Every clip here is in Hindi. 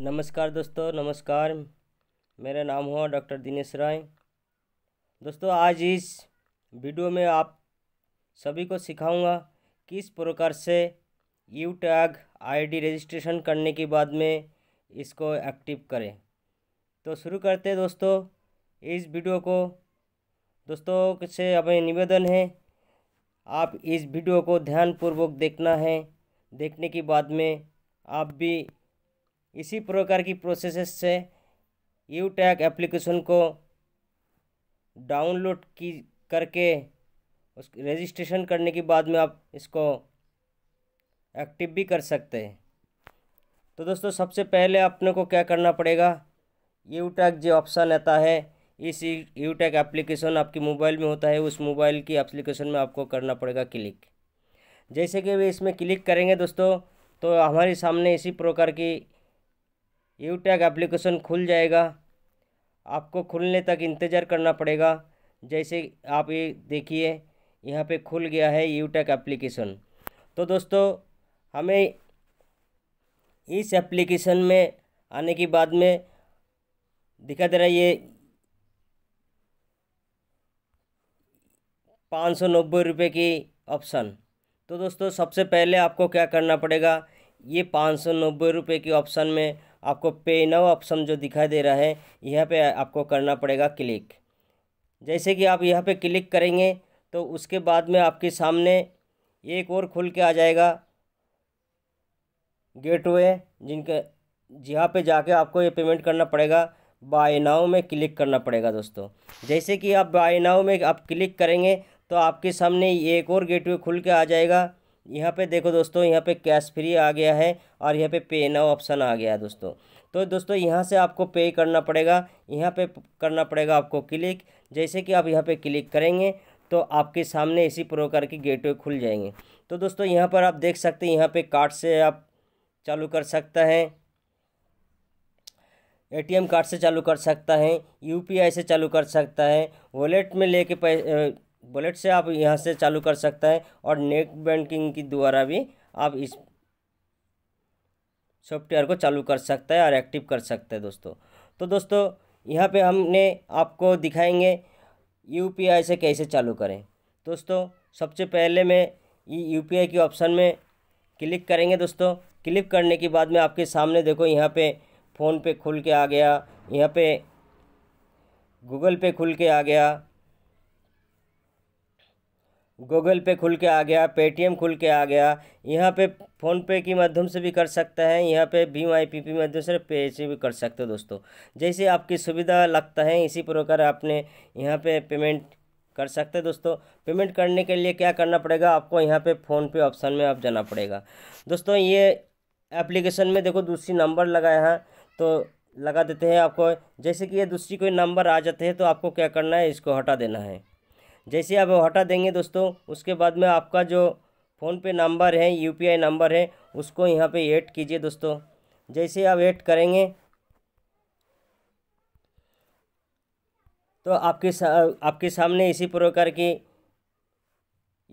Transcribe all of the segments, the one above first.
नमस्कार दोस्तों नमस्कार मेरा नाम हुआ डॉक्टर दिनेश राय दोस्तों आज इस वीडियो में आप सभी को सिखाऊंगा किस प्रकार से यू टैग आई रजिस्ट्रेशन करने के बाद में इसको एक्टिव करें तो शुरू करते हैं दोस्तों इस वीडियो को दोस्तों से अपने निवेदन है आप इस वीडियो को ध्यानपूर्वक देखना है देखने के बाद में आप भी इसी प्रकार की प्रोसेसेस से यू टैग एप्लीकेशन को डाउनलोड की करके उस रजिस्ट्रेशन करने के बाद में आप इसको एक्टिव भी कर सकते हैं तो दोस्तों सबसे पहले आपने को क्या करना पड़ेगा यू टैग जो ऑप्शन आता है इस यू टैग एप्लीकेशन आपके मोबाइल में होता है उस मोबाइल की एप्लीकेशन में आपको करना पड़ेगा क्लिक जैसे कि वे इसमें क्लिक करेंगे दोस्तों तो हमारे सामने इसी प्रकार की यू टैग एप्लीकेशन खुल जाएगा आपको खुलने तक इंतज़ार करना पड़ेगा जैसे आप ये देखिए यहाँ पे खुल गया है यू टैग एप्लीकेशन तो दोस्तों हमें इस एप्लीकेशन में आने के बाद में दिखा दे रहा है ये पाँच सौ नब्बे रुपये की ऑप्शन तो दोस्तों सबसे पहले आपको क्या करना पड़ेगा ये पाँच सौ नब्बे रुपये की ऑप्शन में आपको पे नाउ ऑप्शन जो दिखाई दे रहा है यहाँ पे आपको करना पड़ेगा क्लिक जैसे कि आप यहाँ पे क्लिक करेंगे तो उसके बाद में आपके सामने एक और खुल के आ जाएगा गेटवे जिनके जहाँ पे जाके आपको ये पेमेंट करना पड़ेगा बाय नाउ में क्लिक करना पड़ेगा दोस्तों जैसे कि आप बाय नाउ में आप क्लिक करेंगे तो आपके सामने एक और गेटवे खुल के आ जाएगा यहाँ पे देखो दोस्तों यहाँ पे कैश फ्री आ गया है और यहाँ पे पे नाउ ऑप्शन आ गया है दोस्तों तो दोस्तों यहाँ से आपको पे करना पड़ेगा यहाँ पे करना पड़ेगा आपको क्लिक जैसे कि आप यहाँ पे क्लिक करेंगे तो आपके सामने इसी प्रकार के गेटवे खुल जाएंगे तो दोस्तों यहाँ पर आप देख सकते हैं यहाँ पर कार्ड से आप चालू कर सकता है ए कार्ड से चालू कर सकता है यू से चालू कर सकता है वॉलेट में लेके बुलेट से आप यहाँ से चालू कर सकते हैं और नेट बैंकिंग के द्वारा भी आप इस सॉफ्टवेयर को चालू कर सकते हैं और एक्टिव कर सकते हैं दोस्तों तो दोस्तों यहाँ पे हमने आपको दिखाएंगे यूपीआई से कैसे चालू करें दोस्तों सबसे पहले मैं यूपीआई के ऑप्शन में क्लिक करेंगे दोस्तों क्लिक करने के बाद में आपके सामने देखो यहाँ पे फ़ोन पे खुल के आ गया यहाँ पे गूगल पे खुल के आ गया गूगल पे खुल के आ गया पेटीएम खुल के आ गया यहाँ पे फ़ोन पे की माध्यम से भी कर सकते हैं यहाँ पे भीम आई पी पी माध्यम से पे से भी कर सकते हो दोस्तों जैसे आपकी सुविधा लगता है इसी प्रकार आपने यहाँ पे पेमेंट कर सकते हैं दोस्तों पेमेंट करने के लिए क्या करना पड़ेगा आपको यहाँ पे फ़ोन पे ऑप्शन में आप जाना पड़ेगा दोस्तों ये एप्लीकेशन में देखो दूसरी नंबर लगाए हैं तो लगा देते हैं आपको जैसे कि ये दूसरी कोई नंबर आ जाते हैं तो आपको क्या करना है इसको हटा देना है जैसे आप हटा देंगे दोस्तों उसके बाद में आपका जो फ़ोनपे नंबर है यूपीआई नंबर है उसको यहाँ पे ऐड कीजिए दोस्तों जैसे आप ऐड करेंगे तो आपके सा, आपके सामने इसी प्रकार की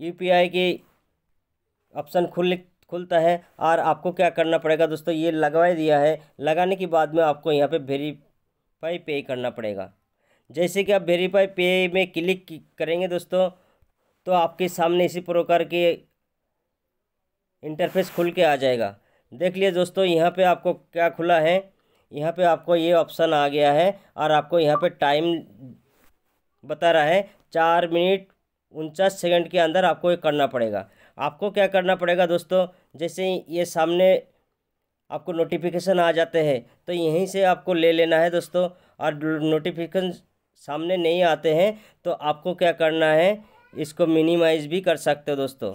यूपीआई की ऑप्शन खुल खुलता है और आपको क्या करना पड़ेगा दोस्तों ये लगवा दिया है लगाने के बाद में आपको यहाँ पे वेरीफाई पे करना पड़ेगा जैसे कि आप वेरीफाई पे में क्लिक करेंगे दोस्तों तो आपके सामने इसी प्रकार के इंटरफेस खुल के आ जाएगा देख लिए दोस्तों यहाँ पे आपको क्या खुला है यहाँ पे आपको ये ऑप्शन आ गया है और आपको यहाँ पे टाइम बता रहा है चार मिनट उनचास सेकंड के अंदर आपको ये करना पड़ेगा आपको क्या करना पड़ेगा दोस्तों जैसे ये सामने आपको नोटिफिकेशन आ जाते हैं तो यहीं से आपको ले लेना है दोस्तों और नोटिफिकेशन सामने नहीं आते हैं तो आपको क्या करना है इसको मिनिमाइज़ भी कर सकते हो दोस्तों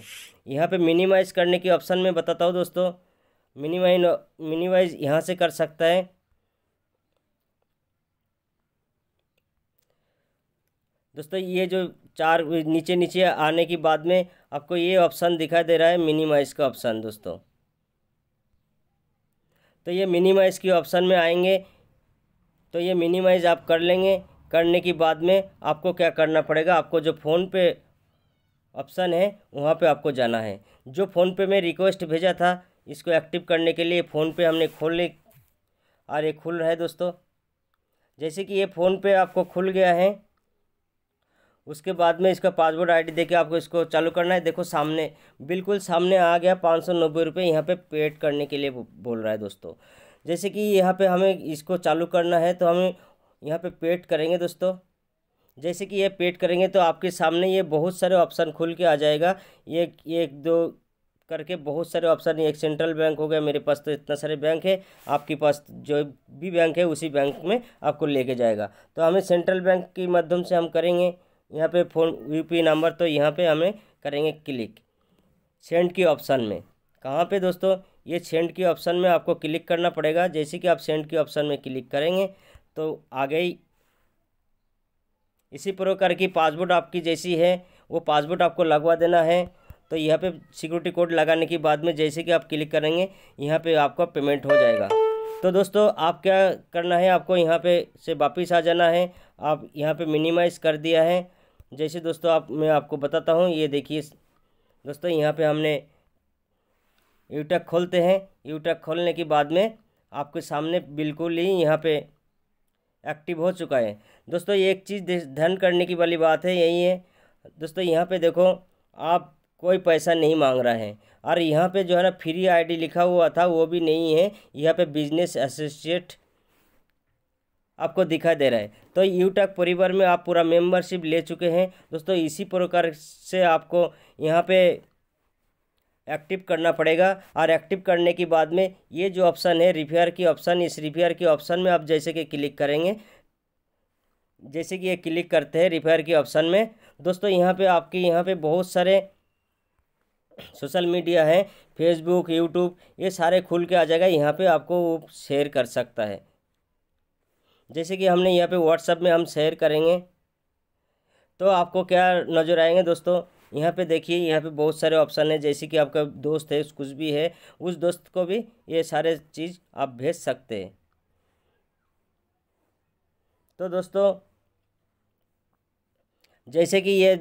यहाँ पे मिनिमाइज़ करने की ऑप्शन में बताता हूँ दोस्तों मिनिमाइज मिनिमाइज़ यहाँ से कर सकता है दोस्तों ये जो चार नीचे नीचे आने की बाद में आपको ये ऑप्शन दिखाई दे रहा है मिनिमाइज़ का ऑप्शन दोस्तों तो ये मिनिमाइज़ के ऑप्शन में आएंगे तो ये मिनिमाइज़ आप कर लेंगे करने के बाद में आपको क्या करना पड़ेगा आपको जो फ़ोन पे ऑप्शन है वहाँ पे आपको जाना है जो फ़ोन पे में रिक्वेस्ट भेजा था इसको एक्टिव करने के लिए फ़ोन पे हमने ले और ये खुल रहा है दोस्तों जैसे कि ये फ़ोन पे आपको खुल गया है उसके बाद में इसका पासवर्ड आईडी देके आपको इसको चालू करना है देखो सामने बिल्कुल सामने आ गया पाँच सौ नब्बे रुपये यहाँ पर पे पेड करने के लिए बोल रहा है दोस्तों जैसे कि यहाँ पे हमें इसको चालू करना है तो हमें यहाँ पे पेट करेंगे दोस्तों जैसे कि ये पेट करेंगे तो आपके सामने ये बहुत सारे ऑप्शन खुल के आ जाएगा ये एक दो करके बहुत सारे ऑप्शन एक सेंट्रल बैंक हो गया मेरे पास तो इतना सारे बैंक है आपके पास जो भी बैंक है उसी बैंक में आपको लेके जाएगा तो हमें सेंट्रल बैंक के माध्यम से हम करेंगे यहाँ पे फ़ोन यू नंबर तो यहाँ पे हमें करेंगे क्लिक सेंड के ऑप्शन में कहाँ पे दोस्तों ये सेंड के ऑप्शन में आपको क्लिक करना पड़ेगा जैसे कि आप सेंड के ऑप्शन में क्लिक करेंगे तो आ गई इसी प्रकार की पासपोर्ट आपकी जैसी है वो पासपोर्ट आपको लगवा देना है तो यहाँ पे सिक्योरिटी कोड लगाने के बाद में जैसे कि आप क्लिक करेंगे यहाँ पे आपका पेमेंट हो जाएगा तो दोस्तों आप क्या करना है आपको यहाँ पे से वापस आ जाना है आप यहाँ पे मिनिमाइज़ कर दिया है जैसे दोस्तों आप मैं आपको बताता हूँ ये देखिए दोस्तों यहाँ पे हमने यूटक खोलते हैं यूटक खोलने के बाद में आपके सामने बिल्कुल ही यहाँ पर एक्टिव हो चुका है दोस्तों ये एक चीज़ ध्यान करने की वाली बात है यही है दोस्तों यहाँ पे देखो आप कोई पैसा नहीं मांग रहा है और यहाँ पे जो है ना फ्री आईडी लिखा हुआ था वो भी नहीं है यहाँ पे बिजनेस एसोसिएट आपको दिखाई दे रहा है तो यूटैक परिवार में आप पूरा मेंबरशिप ले चुके हैं दोस्तों इसी प्रकार से आपको यहाँ पे एक्टिव करना पड़ेगा और एक्टिव करने के बाद में ये जो ऑप्शन है रिपेयर की ऑप्शन इस रिपेयर के ऑप्शन में आप जैसे कि क्लिक करेंगे जैसे कि ये क्लिक करते हैं रिपेयर के ऑप्शन में दोस्तों यहाँ पे आपके यहाँ पे बहुत सारे सोशल मीडिया हैं फेसबुक यूट्यूब ये सारे खुल के आ जाएगा यहाँ पर आपको शेयर कर सकता है जैसे कि हमने यहाँ पर व्हाट्सअप में हम शेयर करेंगे तो आपको क्या नज़र आएंगे दोस्तों यहाँ पे देखिए यहाँ पे बहुत सारे ऑप्शन हैं जैसे कि आपका दोस्त है कुछ भी है उस दोस्त को भी ये सारे चीज़ आप भेज सकते हैं तो दोस्तों जैसे कि ये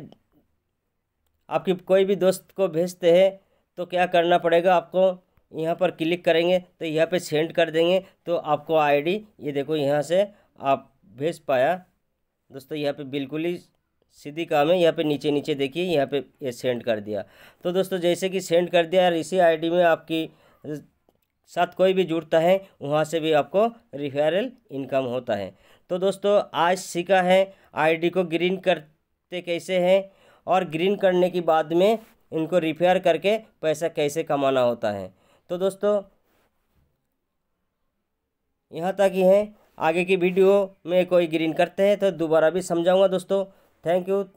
आपकी कोई भी दोस्त को भेजते हैं तो क्या करना पड़ेगा आपको यहाँ पर क्लिक करेंगे तो यहाँ पे सेंड कर देंगे तो आपको आईडी ये देखो यहाँ से आप भेज पाया दोस्तों यहाँ पे बिल्कुल ही सीधी काम है यहाँ पे नीचे नीचे देखिए यहाँ पे ये सेंड कर दिया तो दोस्तों जैसे कि सेंड कर दिया और इसी आईडी में आपकी साथ कोई भी जुड़ता है वहाँ से भी आपको रिफेरल इनकम होता है तो दोस्तों आज सीखा है आईडी को ग्रीन करते कैसे हैं और ग्रीन करने के बाद में इनको रिफेयर करके पैसा कैसे कमाना होता है तो दोस्तों यहाँ तक ही है आगे की वीडियो में कोई ग्रीन करते हैं तो दोबारा भी समझाऊंगा दोस्तों Thank you.